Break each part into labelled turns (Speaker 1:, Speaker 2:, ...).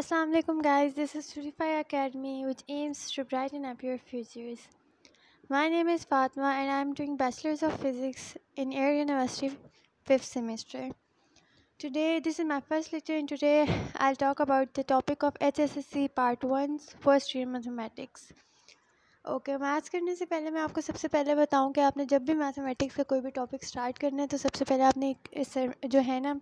Speaker 1: Aslam guys this is सूरीफाई academy which aims to brighten up futures my name is Fatima and I am doing bachelors of physics in Air University fifth semester today this is my first lecture in today I talk about the topic of H S S C part one first year mathematics okay maths करने से पहले मैं आपको सबसे पहले बताऊँ कि आपने जब भी मैथमेटिक्स का कोई भी टॉपिक स्टार्ट करना है तो सबसे पहले आपने इस जो है ना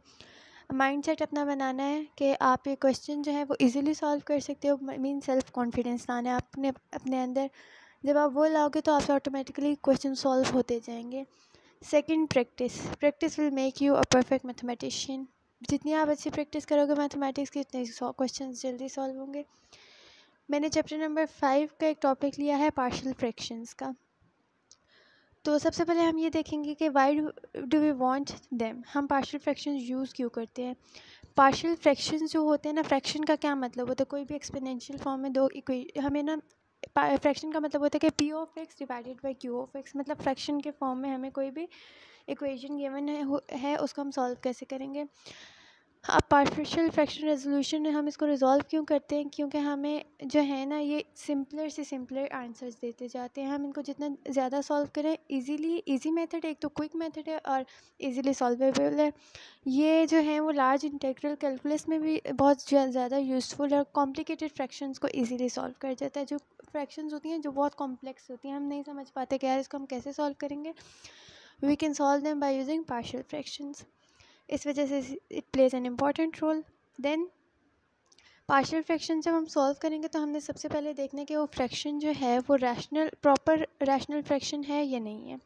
Speaker 1: माइंड सेट अपना बनाना है कि आप ये क्वेश्चन जो है वो इजीली सॉल्व कर सकते हो मीन सेल्फ़ कॉन्फिडेंस लाना है अपने अपने अंदर जब आप वो लाओगे तो आपसे ऑटोमेटिकली क्वेश्चन सॉल्व होते जाएंगे second practice practice will make you a perfect mathematician जितनी आप अच्छी प्रैक्टिस करोगे मैथमेटिक्स की उतने क्वेश्चन जल्दी सॉल्व होंगे मैंने चैप्टर नंबर फाइव का एक टॉपिक लिया है पार्शल फ्रैक्शंस का तो सबसे पहले हम ये देखेंगे कि why do we want them हम पार्शल फ्रैक्शन यूज़ क्यों करते हैं पार्शल फ्रैक्शन जो होते हैं ना फ्रैक्शन का क्या मतलब होता है कोई भी एक्सपेनशियल फॉर्म में दो इक्वे हमें ना फ्रैक्शन का मतलब होता है कि P of x divided by Q of x मतलब फ्रैक्शन के फॉर्म में हमें कोई भी इक्वेशन गिवन है, है उसको हम सॉल्व कैसे करेंगे अब पार्टिशल फ्रैक्शन रेजोल्यूशन में हम इसको रिज़ॉल्व क्यों करते हैं क्योंकि हमें जो है ना ये सिंपलर से सिंपलर आंसर्स देते जाते हैं हम इनको जितना ज़्यादा सॉल्व करें इजीली इजी मेथड एक तो क्विक मेथड है और इजीली सॉल्वेबल है ये जो है वो लार्ज इंटेग्रल कैलकुलस में भी बहुत ज़्यादा यूज़फुल है और कॉम्प्लिकेटेड फ्रैक्शन को ईजिली सॉल्व कर जाता है जो फ्रैक्शन होती हैं जो बहुत कॉम्प्लेक्स होती हैं हम नहीं समझ पाते कि यार इसको हम कैसे सॉल्व करेंगे we can solve them by using partial fractions इस वजह से it plays an important role then partial fraction जब हम सॉल्व करेंगे तो हमने सबसे पहले देखना है कि वो फ्रैक्शन जो है वो रैशनल प्रॉपर रैशनल फ्रैक्शन है या नहीं है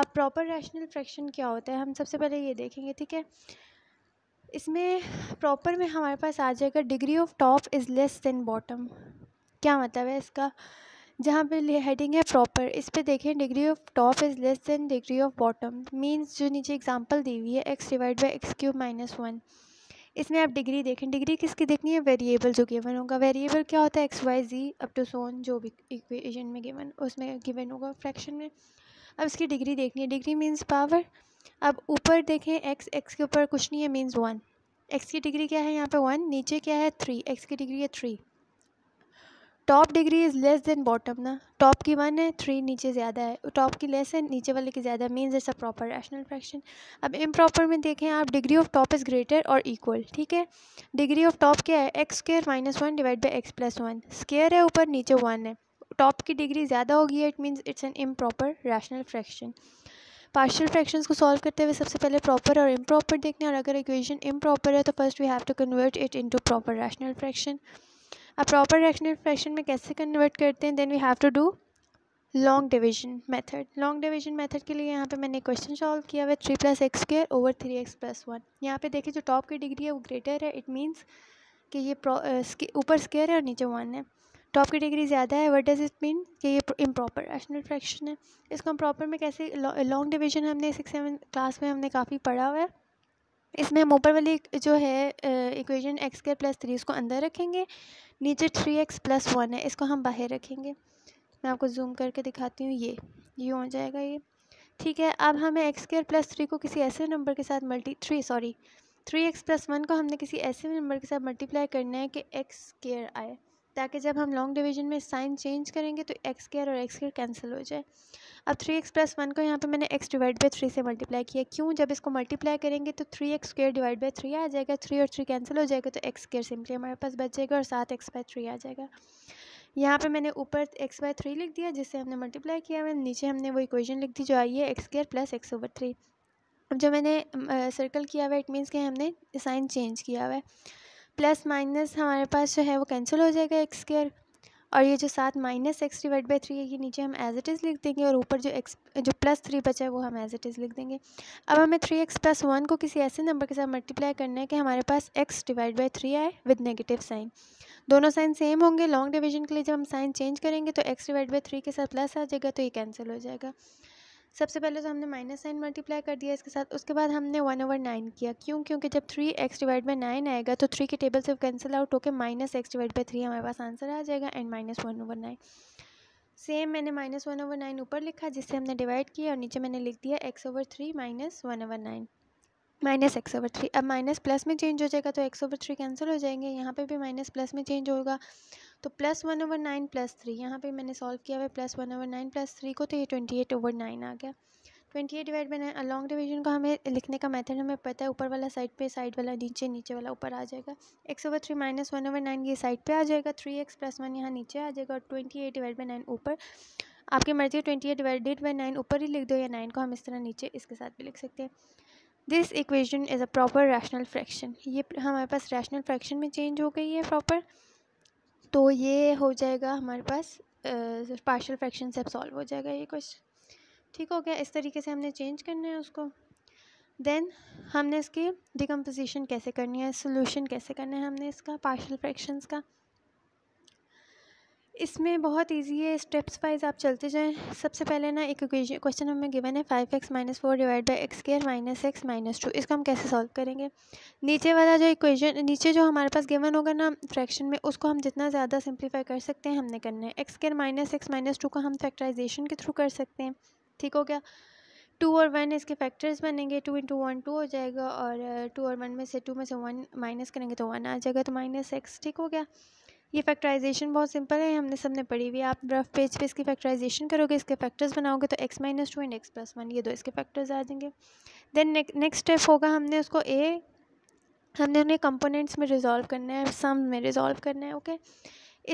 Speaker 1: अब प्रॉपर रैशनल फ्रैक्शन क्या होता है हम सबसे पहले ये देखेंगे ठीक है इसमें प्रॉपर में हमारे पास आ जाएगा degree of top is less than bottom क्या मतलब है इसका जहाँ पे हेडिंग है प्रॉपर इस पर देखें degree of top is less than degree of bottom means जो नीचे एग्जांपल दी हुई है x divide by x cube minus one इसमें आप डिग्री देखें डिग्री किसकी देखनी है वेरिएबल जो गिवन होगा वेरिएबल क्या होता है x y z up to so on जो भी इक्वेशन में गिवन उसमें गिवन होगा फ्रैक्शन में अब इसकी डिग्री देखनी है डिग्री मीन्स पावर अब ऊपर देखें एक्स एक्स के ऊपर कुछ नहीं है मीन्स वन एक्स की डिग्री क्या है यहाँ पर वन नीचे क्या है थ्री एक्स की डिग्री है three top degree is less than bottom ना टॉप की वन है थ्री नीचे ज़्यादा है टॉप की लेस है नीचे वाले की ज़्यादा means it's a proper rational fraction अब इम प्रॉपर में देखें आप degree of top is greater और इक्वल ठीक है डिग्री ऑफ टॉप क्या है x square minus one divide by x plus one square है ऊपर नीचे वन है टॉप की डिग्री ज़्यादा होगी it means it's an improper rational fraction partial fraction को सॉल्व करते हुए सबसे पहले प्रॉपर और इम्प्रॉपर देखने और अगर इक्वेशन इम्प्रॉपर है तो first we have to convert it into proper rational fraction अब प्रॉपर रैशनल फ्रैक्शन में कैसे कन्वर्ट करते हैं then we have to do long division method long division method के लिए यहाँ पे मैंने क्वेश्चन सॉल्व किया हुआ three plus x square over three x plus one यहाँ पे देखिए जो टॉप की डिग्री है वो ग्रेटर है इट मीन्स कि ये ऊपर स्केयर है और नीचे वन है टॉप की डिग्री ज़्यादा है वट डज़ इट मीन कि ये इम्प्रॉपर रैशनल फ्रैक्शन है इसको हम प्रॉपर में कैसे लॉन्ग डिवीजन हमने सिक्स सेवन क्लास में हमने काफ़ी पढ़ा हुआ है इसमें हम ऊपर वाली जो है equation x square plus three इसको अंदर रखेंगे नीचे थ्री एक्स प्लस वन है इसको हम बाहर रखेंगे मैं आपको जूम करके दिखाती हूँ ये ये हो जाएगा ये ठीक है अब हमें एक्स स्केयर प्लस थ्री को किसी ऐसे नंबर के साथ multi three sorry three x plus one को हमने किसी ऐसे नंबर के साथ मल्टीप्लाई करना है कि एक्स स्केयर आए ताकि जब हम लॉन्ग डिवीजन में साइन चेंज करेंगे तो एक्स स्केयर और एक्स स्केयर कैंसिल हो जाए अब थ्री एक्स प्लस वन को यहाँ पे मैंने एक्स डिवाइड बाई थ्री से मल्टीप्लाई किया क्यों जब इसको मल्टीप्लाई करेंगे तो three x square divide by three आ जाएगा थ्री और थ्री कैंसिल हो जाएगा तो एक्स स्केयर सिंपली हमारे पास बच जाएगा और सात एक्स बाय थ्री आ जाएगा यहाँ पर मैंने ऊपर एक्स बाय थ्री लिख दिया जिससे हमने मल्टीप्लाई किया मैंने नीचे हमने वो इक्वेशन लिख दी जो आई है x square plus x over three अब जो मैंने सर्कल किया हुआ है इट मीन्स कि हमने साइन चेंज किया हुआ है प्लस माइनस हमारे पास जो है वो कैंसिल हो जाएगा एक्स स्केयर और ये जो साथ minus x divide by three है ये नीचे हम एज इट इज़ लिख देंगे और ऊपर जो एक्स जो प्लस थ्री बचा है वो हम एज इट इज़ लिख देंगे अब हमें थ्री एक्स प्लस वन को किसी ऐसे नंबर के साथ मल्टीप्लाई करना है कि हमारे पास एक्स डिवाइड बाई थ्री आए विद नेगेटिव साइन दोनों साइन सेम होंगे लॉन्ग डिविजन के लिए जब हम साइन चेंज करेंगे तो एक्स डिवाइड बाई थ्री के साथ प्लस आ जाएगा तो ये कैंसिल हो जाएगा सबसे पहले तो हमने माइनस साइन मल्टीप्लाई कर दिया इसके साथ उसके बाद हमने वन ओवर नाइन किया क्यों क्योंकि जब three x divide by nine आएगा तो थ्री के टेबल से कैंसिल आउट होकर minus x divide by three हमारे पास आंसर आ जाएगा and minus one over nine same मैंने माइनस वन ओवर नाइन ऊपर लिखा जिससे हमने डिवाइड किया और नीचे मैंने लिख दिया x over three minus one over nine minus x over three अब माइनस प्लस में चेंज हो जाएगा तो एक्स ओवर थ्री कैंसिल हो जाएंगे यहाँ पे भी माइनस प्लस में चेंज होगा तो plus one over nine plus three यहाँ पर मैंने सॉल्व किया हुआ है plus one over nine plus three को तो ये ट्वेंटी एट ओवर नाइन आ गया twenty eight divide by nine long division का हमें लिखने का मेथड हमें पता है ऊपर वाला साइड पे साइड वाला नीचे नीचे वाला ऊपर आ जाएगा x over three minus one over nine ये साइड पे आ जाएगा थ्री एक्स प्लस वन यहाँ नीचे आ जाएगा और twenty eight divide by nine ऊपर आपकी मर्जी twenty eight divided by nine ऊपर ही लिख दो या नाइन को हम इस तरह नीचे इसके साथ भी लिख सकते हैं this equation is a proper rational fraction ये हमारे पास रैशनल फ्रैक्शन में चेंज हो गई है प्रॉपर तो ये हो जाएगा हमारे पास पार्शल फ्रैक्शन से सॉल्व हो जाएगा ये क्वेश्चन ठीक हो गया इस तरीके से हमने चेंज करना है उसको देन हमने इसकी डिकम्पोजिशन कैसे करनी है सोल्यूशन कैसे करना है हमने इसका पार्शल फ्रैक्शंस का इसमें बहुत ईजी है स्टेप्स वाइज आप चलते जाएँ सबसे पहले ना एक क्वेश्चन हमें गिवन है five x minus four divide by x square minus x minus two इसको हम कैसे सॉल्व करेंगे नीचे वाला जो इक्वेशन नीचे जो हमारे पास गिवन होगा ना फ्रैक्शन में उसको हम जितना ज़्यादा सिंप्लीफाई कर सकते हैं हमने करना है x square minus x minus two का हम फैक्टराइजेशन के थ्रू कर सकते हैं ठीक हो गया टू और वन इसके फैक्टर्स बनेंगे टू इंटू वन टू हो जाएगा और टू uh, और वन में से टू में से वन माइनस करेंगे तो वन आ जाएगा तो माइनस एक्स ठीक हो गया ये फैक्टराइजेशन बहुत सिंपल है हमने सबने पढ़ी हुई आप रफ पेज पे इसकी फैक्टराइजेशन करोगे इसके फैक्टर्स बनाओगे तो x minus two and x plus one ये दो इसके फैक्टर्स आ जाएंगे देन नेक्स्ट स्टेप होगा हमने उसको ए हमने उन्हें कंपोनेंट्स में रिजॉल्व करना है सम में रिजॉल्व करना है ओके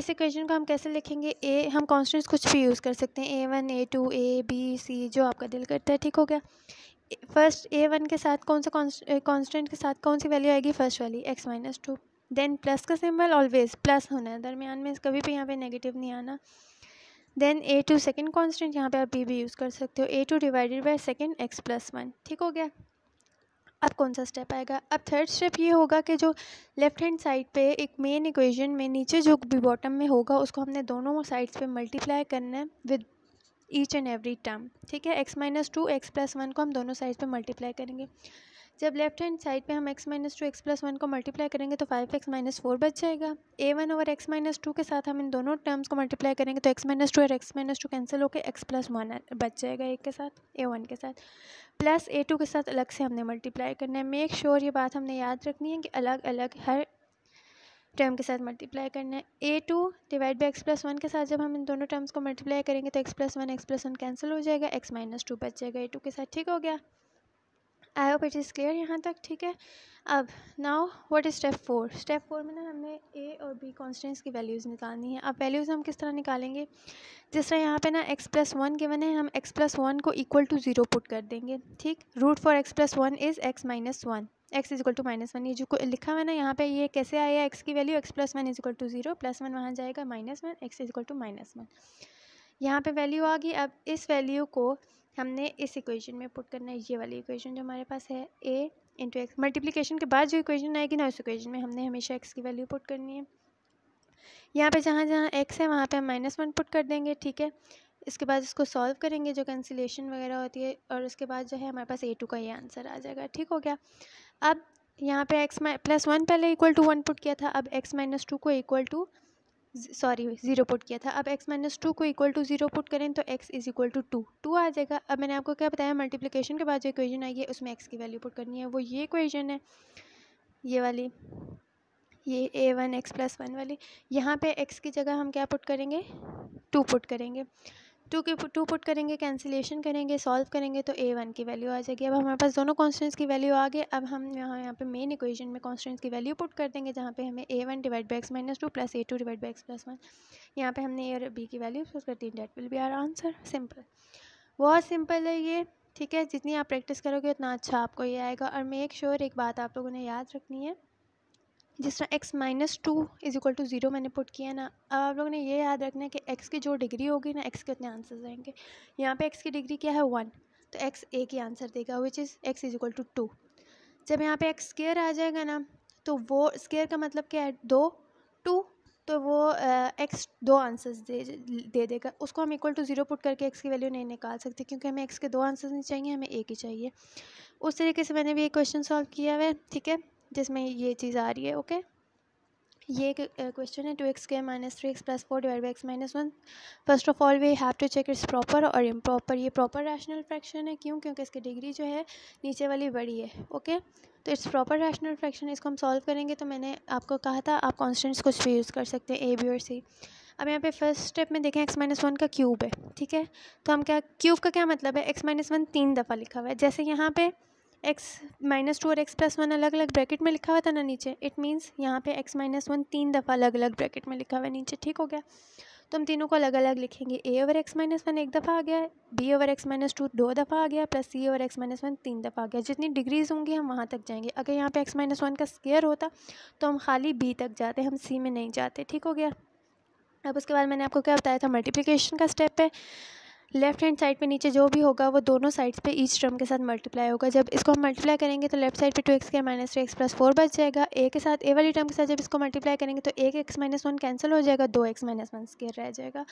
Speaker 1: इस इक्वेशन को हम कैसे लिखेंगे ए हम कॉन्स्टेंट्स कुछ भी यूज़ कर सकते हैं A one A two A B C जो आपका दिल करता है ठीक हो गया फर्स्ट ए वन के साथ कौन सा कॉन्स्टेंट के साथ कौन सी वैल्यू आएगी फर्स्ट वाली x minus two then plus का सिंबल ऑलवेज प्लस होना है दरमियान में कभी भी यहाँ पे नेगेटिव नहीं आना then A two second constant यहाँ पे आप बी भी यूज़ कर सकते हो A two divided by second x plus one ठीक हो गया अब कौन सा स्टेप आएगा अब थर्ड स्टेप ये होगा कि जो लेफ्ट हैंड साइड पे एक मेन इक्वेशन में नीचे जो भी बॉटम में होगा उसको हमने दोनों साइड्स पे मल्टीप्लाई करना है with each and every term ठीक है x minus two x plus one को हम दोनों साइड्स पे मल्टीप्लाई करेंगे जब लेफ्ट हैंड साइड पे हम x minus two x plus one को मल्टीप्लाई करेंगे तो फाइव एक्स माइनस फोर बच जाएगा ए वन और एक्स माइनस टू के साथ हम इन दोनों टर्म्स को मल्टीप्लाई करेंगे तो एक्स माइनस टू और एक्स माइनस टू कैंसिल होकर एक्स प्लस वन बच जाएगा एक के साथ ए वन के साथ प्लस ए टू के साथ अलग से हमने मल्टीप्लाई करना है मेक श्योर sure ये बात हमने याद रखनी है कि अलग अलग हर टर्म के साथ मल्टीप्लाई करना है A two divide by x plus one के साथ जब हम इन दोनों टर्म्स को मल्टीप्लाई करेंगे तो x plus one x plus one cancel हो जाएगा एक्स माइनस टू बच जाएगा ए टू के साथ ठीक हो गया I hope it is clear यहाँ तक ठीक है अब now what is step four step four में ना हमने ए और बी कॉन्स्टेंट्स की वैल्यूज़ निकालनी है अब वैल्यूज़ हम किस तरह निकालेंगे जिस तरह यहाँ पे ना एक्स प्लस वन के बने हम एक्स प्लस वन को इक्वल टू ज़ीरो पुट कर देंगे ठीक root for x plus one is x minus one x is equal to minus one ये जो लिखा हुआ ना यहाँ पे ये कैसे आया एक्स की value x plus one is equal to zero plus one वहाँ जाएगा minus one x is equal to minus one यहाँ पे वैल्यू आ गई अब इस वैल्यू को हमने इस इक्वेशन में पुट करना है ये वाली इक्वेशन जो हमारे पास है ए इंटू एक्स मल्टीप्लीकेशन के बाद जो इक्वेशन आएगी ना उस इक्वेशन में हमने हमेशा एक्स की वैल्यू पुट करनी है यहाँ पे जहाँ जहाँ एक्स है वहाँ पे हम माइनस वन पुट कर देंगे ठीक है इसके बाद इसको सॉल्व करेंगे जो कैंसिलेशन वगैरह होती है और उसके बाद जो है हमारे पास ए टू का ये आंसर आ जाएगा ठीक हो गया अब यहाँ पे एक्स प्लस वन पहले इक्वल टू वन पुट किया था अब एक्स माइनस टू को equal to sorry zero put किया था अब एक्स माइनस टू को इक्वल टू ज़ीरो पुट करें तो x is equal to two two आ जाएगा अब मैंने आपको क्या बताया मल्टीप्लिकेशन के बाद जो इक्वेशन आई है उसमें एक्स की वैल्यू पुट करनी है वो ये इक्वेशन है ये वाली ये A one x plus one वाली यहाँ पे एक्स की जगह हम क्या पुट करेंगे टू पुट करेंगे टू के टू पुट करेंगे कैंसिलेशन करेंगे सॉल्व करेंगे तो ए वन की वैल्यू आ जाएगी अब हमारे पास दोनों कॉन्स्टेंट्स की वैल्यू आ गई अब हम यहाँ यहाँ पे मेन इक्वेशन में कॉन्स्टेंट्स की वैल्यू पुट कर देंगे जहाँ पे हमें A one divide by x minus two plus A two divide by x plus one यहाँ पर हमने ए और बी की वैल्यू पुट कर दी that will be our answer simple बहुत सिंपल है ये ठीक है जितनी आप प्रैक्टिस करोगे उतना अच्छा आपको ये आएगा और मेक श्योर sure एक बात आप लोगों ने याद रखनी है जिस तरह x minus two is equal to zero मैंने पुट किया ना अब आप लोगों ने ये याद रखना है कि एक्स की जो डिग्री होगी ना एक्स के उतने आंसर्स आएंगे यहाँ पे एक्स की डिग्री क्या है वन तो एक्स एक ही आंसर देगा which is x is equal to two जब यहाँ पे एक्स स्केयर आ जाएगा ना तो वो स्केयर का मतलब क्या है दो टू तो वो एक्स दो आंसर्स दे दे देगा उसको हम इक्वल टू ज़ीरो पुट करके एक्स की वैल्यू नहीं निकाल सकते क्योंकि हमें एक्स के दो आंसर्स नहीं चाहिए हमें एक ही चाहिए उस तरीके से मैंने भी एक क्वेश्चन सॉल्व किया हुआ है ठीक है जिसमें ये चीज़ आ रही है ओके ये एक क्वेश्चन है टू एक्स के minus three x plus four divide by x minus one first of all we have to check its proper और इम्प्रॉपर ये प्रॉपर रैशनल फ्रैक्शन है क्यों क्योंकि इसकी डिग्री जो है नीचे वाली बड़ी है ओके तो इट्स प्रॉपर रैशनल फ्रैक्शन इसको हम सॉल्व करेंगे तो मैंने आपको कहा था आप कॉन्स्टेंट्स कुछ भी यूज़ कर सकते हैं ए बी और सी अब यहाँ पे फर्स्ट स्टेप में देखें एक्स माइनस वन का क्यूब है ठीक है तो हम क्या क्यूब का क्या मतलब है एक्स माइनस वन तीन दफ़ा लिखा हुआ है जैसे यहाँ पे एक्स माइनस टू और एक्स प्लस वन अलग अलग ब्रैकेट में लिखा हुआ था ना नीचे इट मीन्स यहाँ पे एक्स माइनस वन तीन दफ़ा अलग अलग ब्रैकेट में लिखा हुआ है नीचे ठीक हो गया तो हम तीनों को अलग अलग लिखेंगे A over x minus one एक दफ़ा आ गया B over x minus two दो दफ़ा आ गया plus C over x minus one तीन दफ़ा आ गया जितनी डिग्रीज़ होंगी हम वहाँ तक जाएंगे अगर यहाँ पे एक्स माइनस वन का स्केयर होता तो हम खाली बी तक जाते हम सी में नहीं जाते ठीक हो गया अब उसके बाद मैंने आपको क्या बताया था मल्टीप्लिकेशन का स्टेप है लेफ्ट हैंड साइड पे नीचे जो भी होगा वो दोनों साइड्स पे ईच टर्म के साथ मल्टीप्लाई होगा जब इसको हम मल्टीप्लाई करेंगे तो लेफ्ट साइड पे टू एक्स के minus three x plus four बच जाएगा ए के साथ ए वाली टर्म के साथ जब इसको मल्टीप्लाई करेंगे तो एक एक्स माइनस वन कैंसिल हो जाएगा दो एक्स माइनस वन स्केयर रह जाएगा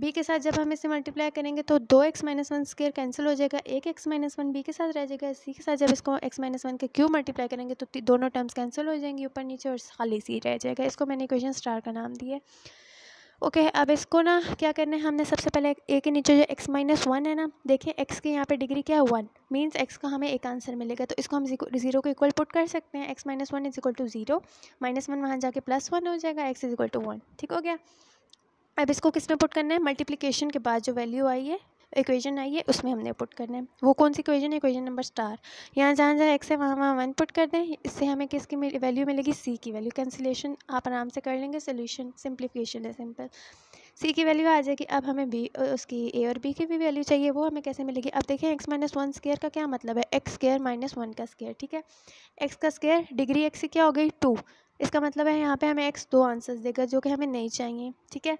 Speaker 1: बी के साथ जब हम इसे मल्टीप्लाई करेंगे तो दो x minus one square cancel हो जाएगा एक एक्स माइनस वन बी के साथ रह जाएगा सी के साथ जब इसको एक्स माइनस वन के क्यूब मल्टीप्लाई करेंगे तो दोनों टर्म्स कैंसिल हो जाएंगे ऊपर नीचे और खाली सी रह जाएगा इसको मैंने इक्वेशन स्टार का नाम दिया ओके okay, अब इसको ना क्या करना है हमने सबसे पहले ए के नीचे जो एक्स माइनस वन है ना देखें एक्स के यहाँ पे डिग्री क्या है वन मीन्स एक्स का हमें एक आंसर मिलेगा तो इसको हम जीरो को इक्वल पुट कर सकते हैं x minus one is equal to zero minus one वहाँ जाके प्लस वन हो जाएगा x is equal to one ठीक हो गया अब इसको किस में पुट करना है मल्टीप्लीकेशन के बाद जो वैल्यू आई है इक्वेशन आई है उसमें हमने पुट करना है वो कौन सी इक्वेशन है इक्वेशन नंबर स्टार यहाँ जहाँ जहाँ एक्स है वहाँ वहाँ वन पुट कर दें इससे हमें किसकी वैल्यू मिलेगी सी की वैल्यू कैंसिलेशन आप आराम से कर लेंगे सोल्यूशन सिंप्लीफिकेशन है सिंपल सी की वैल्यू आ जाएगी अब हमें बी उसकी ए और बी की भी वैल्यू चाहिए वो हमें कैसे मिलेगी अब देखें एक्स माइनस वन स्केयर का क्या मतलब है एक्स स्केयर माइनस वन का स्केयर ठीक है एक्स का स्केयर डिग्री एक्स की क्या हो गई टू इसका मतलब है यहाँ पे हमें एक्स दो आंसर्स देगा जो कि हमें नहीं चाहिए ठीक है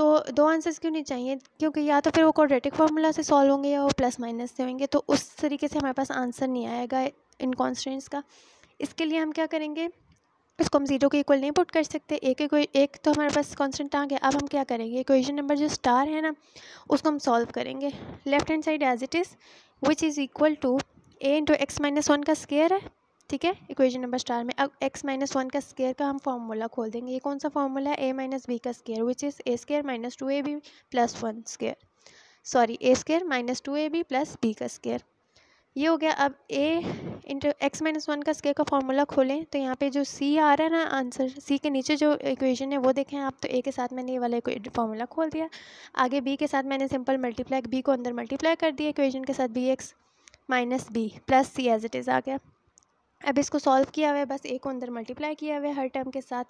Speaker 1: तो दो आंसर्स क्यों नहीं चाहिए क्योंकि या तो फिर वो क्वाड्रेटिक फार्मूला से सॉल्व होंगे या वो प्लस माइनस से होंगे तो उस तरीके से हमारे पास आंसर नहीं आएगा इन कॉन्स्टेंट्स का इसके लिए हम क्या करेंगे इसको हम जीरो के इक्वल नहीं पुट कर सकते एक एक, एक तो हमारे पास कॉन्स्टेंट आ गया अब हम क्या करेंगे इक्वेशन नंबर जो स्टार है ना उसको हम सॉल्व करेंगे left hand side as it is which is equal to A into x minus one का स्केयर है ठीक है इक्वेशन नंबर स्टार में अब एक्स माइनस वन का स्केयर का हम फॉर्मूला खोल देंगे ये कौन सा फॉर्मूला है ए माइनस बी का square which is A square minus two A B plus one square sorry A square minus two A B plus B का स्केयर ये हो गया अब A into x minus one का square का formula खोलें तो यहाँ पे जो सी आ रहा है ना आंसर सी के नीचे जो इक्वेशन है वो देखें आप तो ए के साथ मैंने ये वाला फॉर्मूला खोल दिया आगे बी के साथ मैंने सिंपल मल्टीप्लाई बी को अंदर मल्टीप्लाई कर दिया इक्वेशन के साथ B x minus B plus C as it is आ गया अब इसको सॉल्व किया हुआ है बस ए को अंदर मल्टीप्लाई किया हुआ है हर टर्म के साथ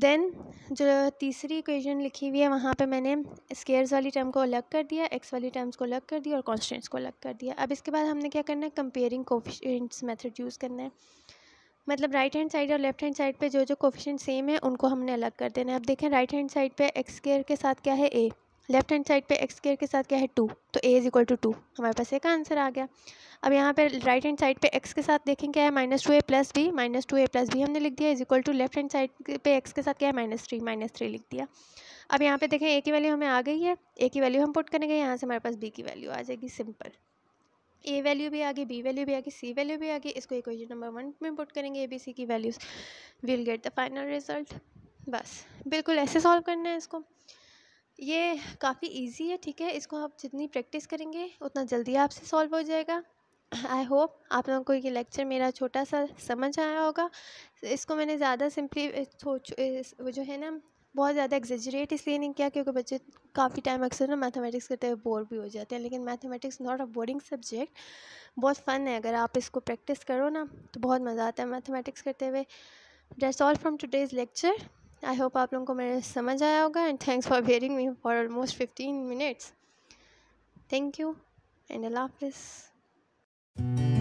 Speaker 1: देन जो तीसरी इक्वेशन लिखी हुई है वहाँ पे मैंने स्केयर्स वाली टर्म को अलग कर दिया एक्स वाली टर्म्स को अलग कर दिया और कॉन्स्टेंट्स को अलग कर दिया अब इसके बाद हमने क्या करना है कंपेयरिंग कोफिशेंट्स मेथड यूज़ करना है मतलब राइट हैंड साइड और लेफ्ट हैंड साइड पे जो जो कोफिशेंट सेम है उनको हमने अलग कर देना है अब देखें राइट हैंड साइड पे एक्स स्केयर के साथ क्या है ए लेफ्ट हैंड साइड पे एक्स स्केयर के साथ क्या है टू तो A is equal to two हमारे पास एक का आंसर आ गया अब यहाँ पे राइट हैंड साइड पे एक्स के साथ देखें क्या है minus two A plus B minus two A plus B हमने लिख दिया is equal to left hand side पे एक्स के साथ क्या है माइनस थ्री माइनस थ्री लिख दिया अब यहाँ पे देखें ए की वैल्यू हमें आ गई है ए की वैल्यू हम पुट करेंगे यहाँ से हमारे पास बी की वैल्यू आ जाएगी सिंपल ए वैल्यू भी आ गई बी वैल्यू भी आ गई सी वैल्यू भी आ गई इसको इक्वेशन नंबर वन में पुट करेंगे ए बी सी की values will get the final result बस बिल्कुल ऐसे सॉल्व करना है इसको ये काफ़ी इजी है ठीक है इसको आप जितनी प्रैक्टिस करेंगे उतना जल्दी आपसे सॉल्व हो जाएगा आई होप आप लोगों को ये लेक्चर मेरा छोटा सा समझ आया होगा इसको मैंने ज़्यादा सिंपली वो जो है ना बहुत ज़्यादा एग्जेजरेट इसलिए नहीं किया क्योंकि बच्चे काफ़ी टाइम अक्सर ना मैथमेटिक्स करते हुए बोर भी हो जाते हैं लेकिन mathematics not a boring subject बहुत फ़न है अगर आप इसको प्रैक्टिस करो ना तो बहुत मज़ा आता है मैथमेटिक्स करते हुए that's all from today's lecture I hope आप लोगों को मेरे समझ आया होगा and thanks for hearing me for almost fifteen minutes thank you and अल्लाह हाफिज़